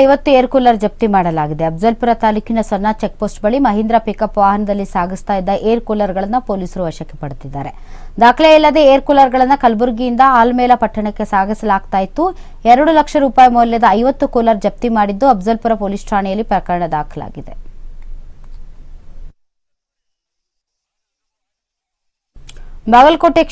ಐವತ್ತು air cooler ಜಪ್ತಿ ಮಾಡಲಾಗಿದೆ ಅಫ್ಜಲ್ಪುರ ತಾಲೂಕಿನ ಸಣ್ಣ ಚೆಕ್ ಪೋಸ್ಟ್ ಬಳಿ ಮಹೀಂದ್ರ ಪಿಕಪ್ ವಾಹನದಲ್ಲಿ ಸಾಗಿಸ್ತಾ ಇದ್ದ ಏರ್ ಕೂಲರ್ಗಳನ್ನು ಪೊಲೀಸರು ವಶಕ್ಕೆ ಪಡೆದಿದ್ದಾರೆ ದಾಖಲೆ ಇಲ್ಲದೆ ಏರ್ ಕೂಲರ್ಗಳನ್ನು ಕಲಬುರಗಿಯಿಂದ ಆಲ್ಮೇಲ ಪಟ್ಟಣಕ್ಕೆ ಸಾಗಿಸಲಾಗ್ತಾ ಇತ್ತು ಎರಡು ಲಕ್ಷ ರೂಪಾಯಿ ಮೌಲ್ಯದ ಐವತ್ತು ಕೂಲರ್ ಜಪ್ತಿ ಮಾಡಿದ್ದು ಅಫಜಲ್ಪುರ ಪೊಲೀಸ್ ಠಾಣೆಯಲ್ಲಿ ಪ್ರಕರಣ ದಾಖಲಾಗಿದೆ ಬಾಗಲಕೋಟೆ